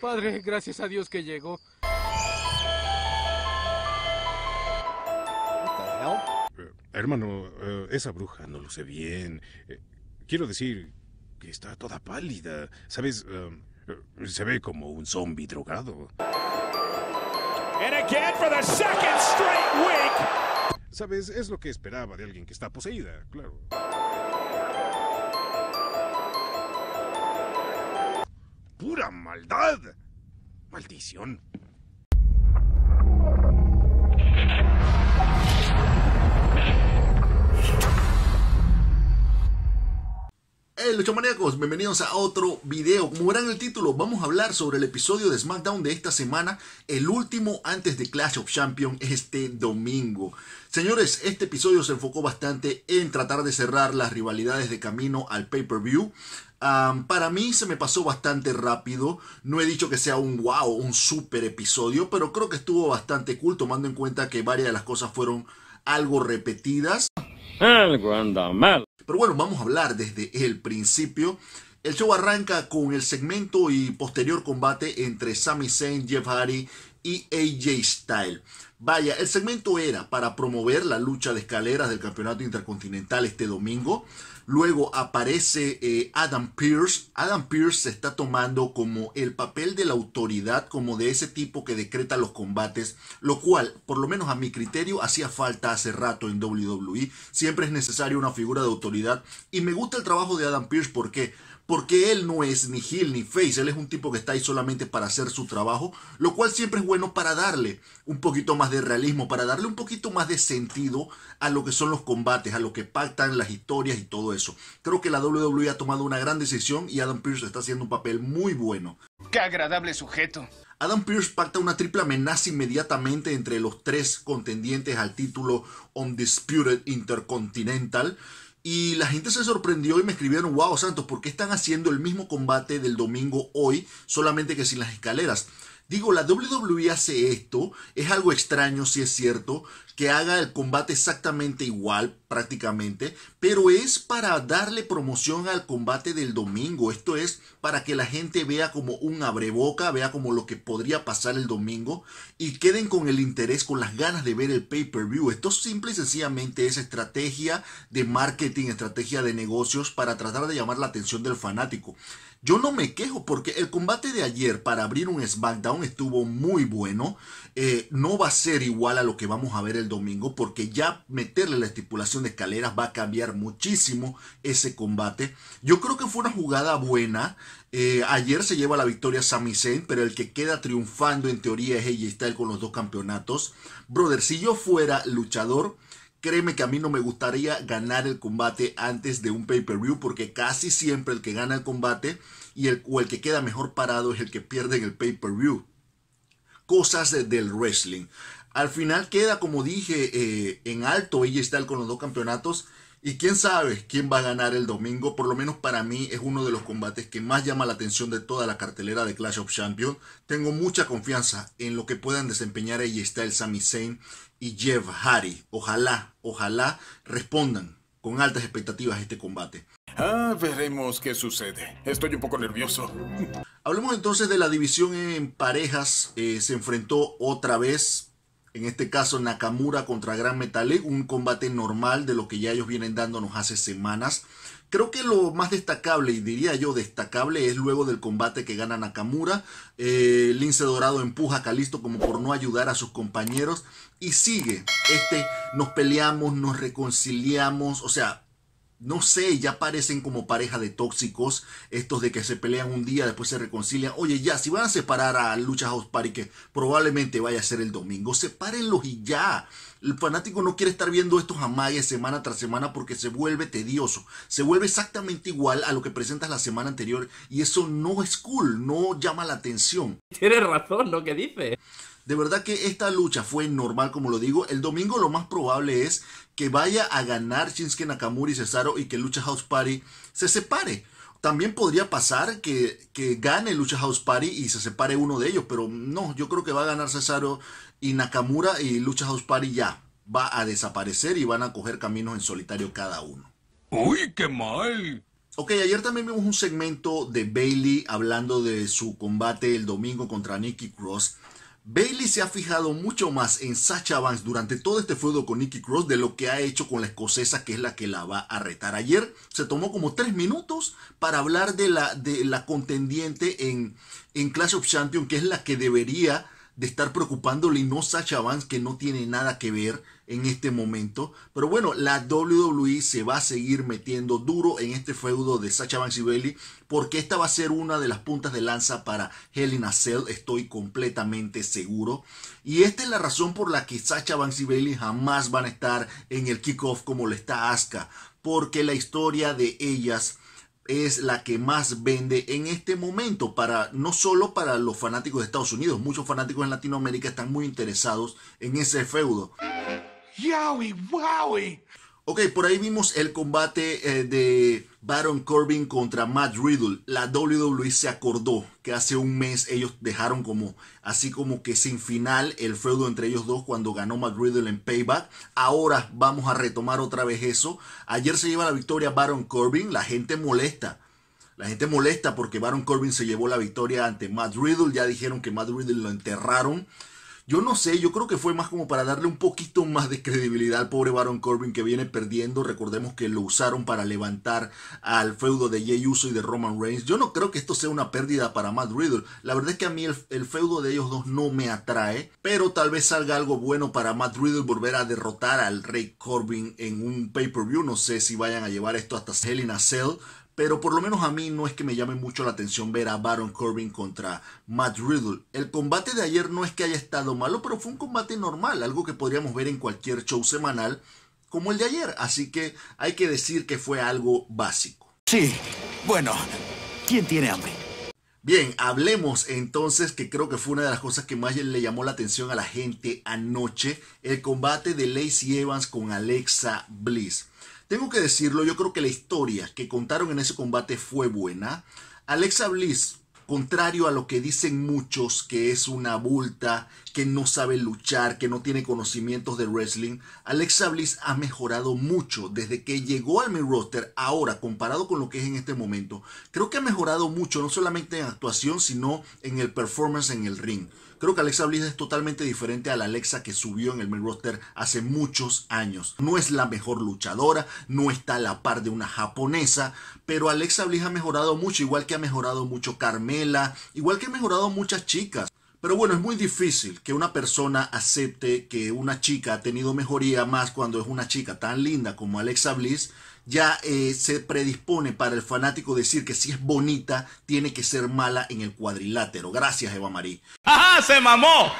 padre, gracias a Dios que llegó. Eh, hermano, eh, esa bruja no luce bien. Eh, quiero decir que está toda pálida. ¿Sabes? se ve como un zombi drogado. ¿Sabes? Es lo que esperaba de alguien que está poseída, claro. pura maldad. Maldición. Hey luchamaníacos, bienvenidos a otro video. Como verán el título, vamos a hablar sobre el episodio de SmackDown de esta semana, el último antes de Clash of Champions este domingo. Señores, este episodio se enfocó bastante en tratar de cerrar las rivalidades de camino al pay-per-view para mí se me pasó bastante rápido. No he dicho que sea un wow, un super episodio, pero creo que estuvo bastante cool tomando en cuenta que varias de las cosas fueron algo repetidas. mal. Pero bueno, vamos a hablar desde el principio. El show arranca con el segmento y posterior combate entre Sami Zayn, Jeff Hardy y AJ Styles. Vaya, el segmento era para promover la lucha de escaleras del Campeonato Intercontinental este domingo. Luego aparece eh, Adam Pierce. Adam Pierce se está tomando como el papel de la autoridad, como de ese tipo que decreta los combates, lo cual, por lo menos a mi criterio, hacía falta hace rato en WWE. Siempre es necesaria una figura de autoridad. Y me gusta el trabajo de Adam Pierce, porque porque él no es ni Hill ni face, él es un tipo que está ahí solamente para hacer su trabajo, lo cual siempre es bueno para darle un poquito más de realismo, para darle un poquito más de sentido a lo que son los combates, a lo que pactan las historias y todo eso. Creo que la WWE ha tomado una gran decisión y Adam Pierce está haciendo un papel muy bueno. ¡Qué agradable sujeto! Adam Pierce pacta una triple amenaza inmediatamente entre los tres contendientes al título Undisputed Intercontinental y la gente se sorprendió y me escribieron, wow, Santos, ¿por qué están haciendo el mismo combate del domingo hoy, solamente que sin las escaleras? Digo, la WWE hace esto, es algo extraño si es cierto, que haga el combate exactamente igual prácticamente, pero es para darle promoción al combate del domingo, esto es para que la gente vea como un abreboca, vea como lo que podría pasar el domingo y queden con el interés, con las ganas de ver el pay-per-view. Esto simple y sencillamente es estrategia de marketing, estrategia de negocios para tratar de llamar la atención del fanático. Yo no me quejo porque el combate de ayer para abrir un SmackDown estuvo muy bueno. Eh, no va a ser igual a lo que vamos a ver el domingo porque ya meterle la estipulación de escaleras va a cambiar muchísimo ese combate. Yo creo que fue una jugada buena. Eh, ayer se lleva la victoria Sami Zayn, pero el que queda triunfando en teoría es está Styles con los dos campeonatos. Brother, si yo fuera luchador, Créeme que a mí no me gustaría ganar el combate antes de un pay-per-view porque casi siempre el que gana el combate y el, o el que queda mejor parado es el que pierde en el pay-per-view. Cosas del wrestling. Al final queda, como dije, eh, en alto y está con los dos campeonatos y quién sabe quién va a ganar el domingo, por lo menos para mí es uno de los combates que más llama la atención de toda la cartelera de Clash of Champions. Tengo mucha confianza en lo que puedan desempeñar ahí está el Sami Zayn y Jeff Hardy. Ojalá, ojalá respondan con altas expectativas a este combate. Ah, veremos qué sucede. Estoy un poco nervioso. Hablemos entonces de la división en parejas. Eh, se enfrentó otra vez en este caso Nakamura contra Gran Metalik, un combate normal de lo que ya ellos vienen dándonos hace semanas. Creo que lo más destacable, y diría yo destacable, es luego del combate que gana Nakamura. Eh, Lince Dorado empuja a Calisto como por no ayudar a sus compañeros. Y sigue. Este, nos peleamos, nos reconciliamos. O sea, no sé, ya parecen como pareja de tóxicos, estos de que se pelean un día, después se reconcilian. Oye, ya, si van a separar a Lucha House Party, que probablemente vaya a ser el domingo, sepárenlos y ya. El fanático no quiere estar viendo estos amagues semana tras semana porque se vuelve tedioso. Se vuelve exactamente igual a lo que presentas la semana anterior y eso no es cool, no llama la atención. Tienes razón lo que dice. De verdad que esta lucha fue normal, como lo digo. El domingo lo más probable es que vaya a ganar Shinsuke Nakamura y Cesaro y que Lucha House Party se separe. También podría pasar que, que, gane Lucha House Party y se separe uno de ellos, pero no, yo creo que va a ganar Cesaro y Nakamura y Lucha House Party ya va a desaparecer y van a coger caminos en solitario cada uno. ¡Uy, qué mal! Ok, ayer también vimos un segmento de Bailey hablando de su combate el domingo contra Nikki Cross Bailey se ha fijado mucho más en Sacha Banks durante todo este feudo con Nikki Cross de lo que ha hecho con la escocesa, que es la que la va a retar. Ayer se tomó como tres minutos para hablar de la, de la contendiente en, en Clash of Champions, que es la que debería de estar preocupándole y no Sacha Banks que no tiene nada que ver en este momento. Pero bueno, la WWE se va a seguir metiendo duro en este feudo de Sacha Vance y Bailey porque esta va a ser una de las puntas de lanza para Helena Cell, estoy completamente seguro. Y esta es la razón por la que Sacha Vance y Bailey jamás van a estar en el kickoff como le está Asuka, porque la historia de ellas es la que más vende en este momento para no solo para los fanáticos de Estados Unidos, muchos fanáticos en Latinoamérica están muy interesados en ese feudo. Ok, por ahí vimos el combate eh, de Baron Corbin contra Matt Riddle. La WWE se acordó que hace un mes ellos dejaron como así como que sin final el feudo entre ellos dos cuando ganó Matt Riddle en Payback. Ahora vamos a retomar otra vez eso. Ayer se lleva la victoria Baron Corbin, la gente molesta. La gente molesta porque Baron Corbin se llevó la victoria ante Matt Riddle. Ya dijeron que Matt Riddle lo enterraron. Yo no sé, yo creo que fue más como para darle un poquito más de credibilidad al pobre Baron Corbin que viene perdiendo. Recordemos que lo usaron para levantar al feudo de Jey Uso y de Roman Reigns. Yo no creo que esto sea una pérdida para Matt Riddle. La verdad es que a mí el, feudo de ellos dos no me atrae, pero tal vez salga algo bueno para Matt Riddle volver a derrotar al Rey Corbin en un pay-per-view. No sé si vayan a llevar esto hasta Hell Cell, pero por lo menos a mí no es que me llame mucho la atención ver a Baron Corbin contra Matt Riddle. El combate de ayer no es que haya estado malo, pero fue un combate normal, algo que podríamos ver en cualquier show semanal como el de ayer, así que hay que decir que fue algo básico. Sí, bueno, ¿quién tiene hambre? Bien, hablemos entonces, que creo que fue una de las cosas que más le llamó la atención a la gente anoche, el combate de Lacey Evans con Alexa Bliss. Tengo que decirlo, yo creo que la historia que contaron en ese combate fue buena. Alexa Bliss, contrario a lo que dicen muchos, que es una bulta, que no sabe luchar, que no tiene conocimientos de wrestling, Alexa Bliss ha mejorado mucho desde que llegó al mi roster. Ahora, comparado con lo que es en este momento, creo que ha mejorado mucho, no solamente en actuación, sino en el performance en el ring. Creo que Alexa Bliss es totalmente diferente a la Alexa que subió en el main roster hace muchos años. No es la mejor luchadora, no está a la par de una japonesa, pero Alexa Bliss ha mejorado mucho, igual que ha mejorado mucho Carmela, igual que ha mejorado muchas chicas. Pero bueno, es muy difícil que una persona acepte que una chica ha tenido mejoría más cuando es una chica tan linda como Alexa Bliss ya eh, se predispone para el fanático decir que si es bonita, tiene que ser mala en el cuadrilátero. Gracias, Eva Marí. ¡Ajá! ¡Se mamó!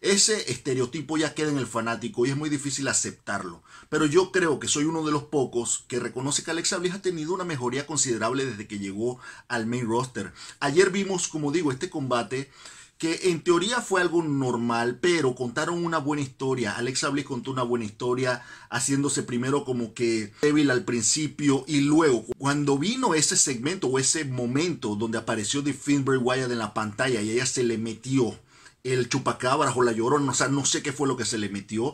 Ese estereotipo ya queda en el fanático y es muy difícil aceptarlo. Pero yo creo que soy uno de los pocos que reconoce que Alexa Bliss ha tenido una mejoría considerable desde que llegó al main roster. Ayer vimos, como digo, este combate que en teoría fue algo normal, pero contaron una buena historia. Alexa Bliss contó una buena historia, haciéndose primero como que débil al principio y luego cuando vino ese segmento o ese momento donde apareció The Finbury Wyatt en la pantalla y ella se le metió el chupacabra o la llorona, o sea, no sé qué fue lo que se le metió.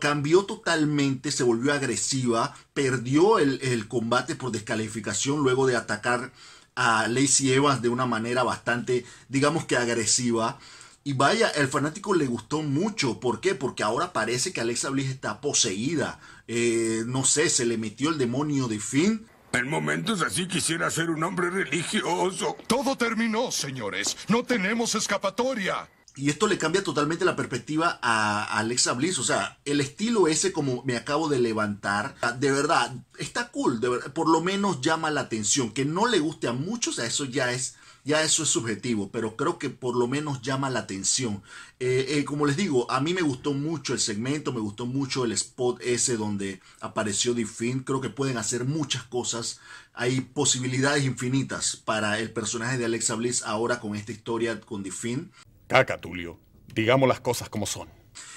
Cambió totalmente, se volvió agresiva, perdió el, el combate por descalificación luego de atacar a Lacey Evans de una manera bastante, digamos que agresiva. Y vaya, el fanático le gustó mucho. ¿Por qué? Porque ahora parece que Alexa Bliss está poseída. Eh, no sé, se le metió el demonio de fin En momentos así quisiera ser un hombre religioso. Todo terminó, señores. No tenemos escapatoria. Y esto le cambia totalmente la perspectiva a Alexa Bliss. O sea, el estilo ese como me acabo de levantar, ah, de verdad, está cool. por lo menos llama la atención. Que no le guste a muchos, a eso ya es... Ya eso es subjetivo, pero creo que por lo menos llama la atención. Eh, eh, como les digo, a mí me gustó mucho el segmento, me gustó mucho el spot ese donde apareció Diffin. Creo que pueden hacer muchas cosas. Hay posibilidades infinitas para el personaje de Alexa Bliss ahora con esta historia con Diffin. Caca, Tulio. Digamos las cosas como son.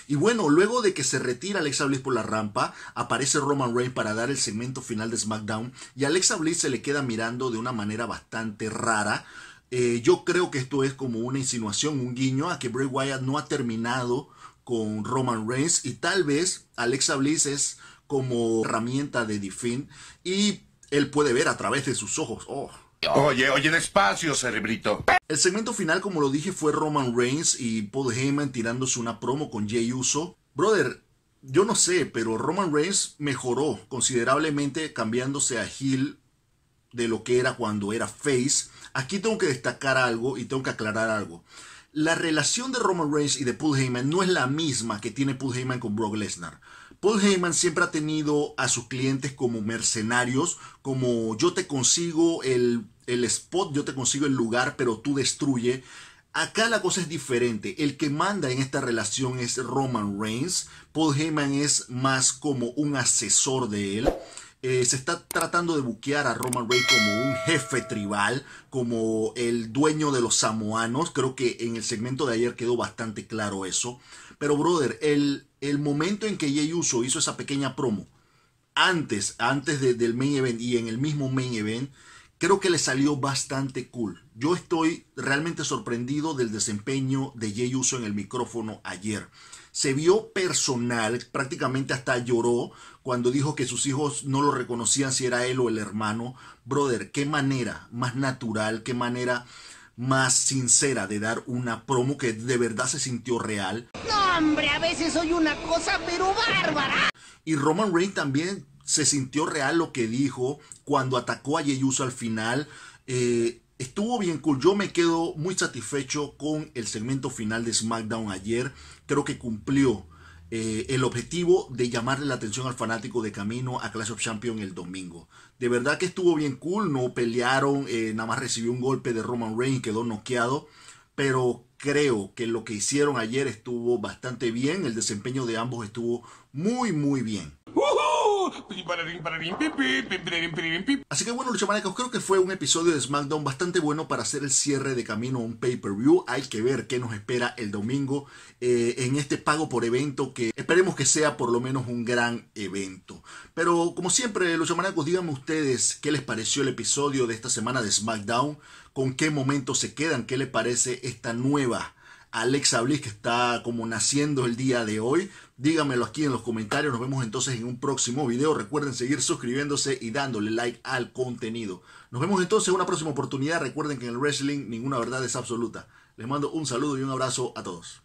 Y bueno, luego de que se retira Alexa Bliss por la rampa, aparece Roman Reigns para dar el segmento final de SmackDown y Alexa Bliss se le queda mirando de una manera bastante rara. Eh, yo creo que esto es como una insinuación, un guiño a que Bray Wyatt no ha terminado con Roman Reigns y tal vez Alexa Bliss es como herramienta de Defin y él puede ver a través de sus ojos. Oh. Oye, oye, despacio, cerebrito. El segmento final, como lo dije, fue Roman Reigns y Paul Heyman tirándose una promo con Jay Uso. Brother, yo no sé, pero Roman Reigns mejoró considerablemente cambiándose a heel de lo que era cuando era face. Aquí tengo que destacar algo y tengo que aclarar algo. La relación de Roman Reigns y de Paul Heyman no es la misma que tiene Paul Heyman con Brock Lesnar. Paul Heyman siempre ha tenido a sus clientes como mercenarios, como yo te consigo el, spot, yo te consigo el lugar, pero tú destruye. Acá la cosa es diferente. El que manda en esta relación es Roman Reigns. Paul Heyman es más como un asesor de él. Eh, se está tratando de buquear a Roman Reigns como un jefe tribal, como el dueño de los samoanos. Creo que en el segmento de ayer quedó bastante claro eso. Pero, brother, el, el momento en que Jey Uso hizo esa pequeña promo, antes, antes del main event y en el mismo main event, creo que le salió bastante cool. Yo estoy realmente sorprendido del desempeño de Jey Uso en el micrófono ayer se vio personal, prácticamente hasta lloró cuando dijo que sus hijos no lo reconocían si era él o el hermano. Brother, qué manera más natural, qué manera más sincera de dar una promo que de verdad se sintió real. No, hombre, a veces soy una cosa pero bárbara. Y Roman Reigns también se sintió real lo que dijo cuando atacó a Yeyuso al final. Eh, Estuvo bien cool. Yo me quedo muy satisfecho con el segmento final de SmackDown ayer. Creo que cumplió eh, el objetivo de llamarle la atención al fanático de camino a Clash of Champions el domingo. De verdad que estuvo bien cool. No pelearon. Eh, nada más recibió un golpe de Roman Reigns. Quedó noqueado. Pero creo que lo que hicieron ayer estuvo bastante bien. El desempeño de ambos estuvo muy, muy bien. Así que bueno, luchamanacos creo que fue un episodio de SmackDown bastante bueno para hacer el cierre de camino a un pay-per-view. Hay que ver qué nos espera el domingo eh, en este pago por evento que esperemos que sea por lo menos un gran evento. Pero como siempre, luchamanacos díganme ustedes qué les pareció el episodio de esta semana de SmackDown, con qué momento se quedan, qué les parece esta nueva... Alexa Bliss que está como naciendo el día de hoy, Díganmelo aquí en los comentarios. Nos vemos entonces en un próximo video. Recuerden seguir suscribiéndose y dándole like al contenido. Nos vemos entonces en una próxima oportunidad. Recuerden que en el wrestling ninguna verdad es absoluta. Les mando un saludo y un abrazo a todos.